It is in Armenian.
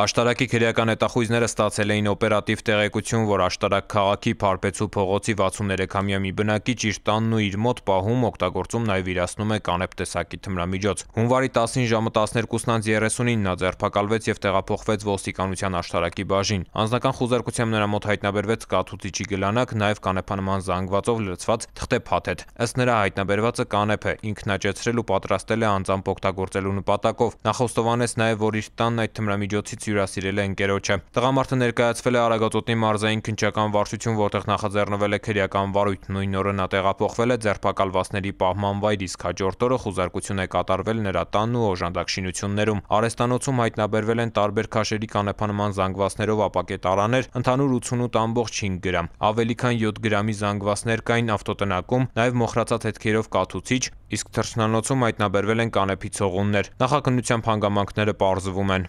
Աշտարակի քրեական հետախույզները ստացել էին օպերատիվ տեղեկություն, որ Աշտարակ քաղաքի Փարպեցու փողոցի 63-ամյա մի բնակիչ իր տանն ու իր մոտ պահում օգտագործում նաև իրացնում է կանեփ տեսակի թմրամիջոց։ Հունվարի 10-ին ժամը 12:59-ին նա ձերբակալվեց եւ տեղափոխվեց ոստիկանության Աշտարակի բաժին։ Անձնական խուզարկությամբ նրա մոտ հայտնաբերվեց կաթուցիչի գլանակ, նաև կանեփանման զանգվածով լցված թղթեփաթեթ։ Ըստ նրա հայտնաբերվածը կանեփ է, ինքնաճեցրել ու պատրաստել է անձամբ օգտագործելու նպատակով։ Նախոստովանեց նաև, որ իր տանն այդ թմրամիջոցից հյուրասիրել է ընկերոջը։ Տղամարդը ներկայացվել է Արագածոտնի մարզային քնչական վարչություն, որտեղ նախաձեռնվել է քրեական վարույթ։ Նույն օրը նա տեղափոխվել է ձերբակալվածների պահման վայր, իսկ հաջորդ օրը խուզարկություն է կատարվել նրա տանն ու օժանդակ շինություններում։ Արհեստանոցում հայտնաբերվել են տարբեր քաշերի կանեփանման զանգվածներով ապակետարաներ, ընդհանուր 88.5 գրամ։ Ավելի քան 7 գրամի զանգվածներ կային ավտոտնակում, նաև մոխրացած հետքերով կաթուցիչ, իսկ թռչնանոցում հայտնաբերվել են կանեփի ցողուններ։ Նախաքննությամբ հանգամանքները պարզվում են։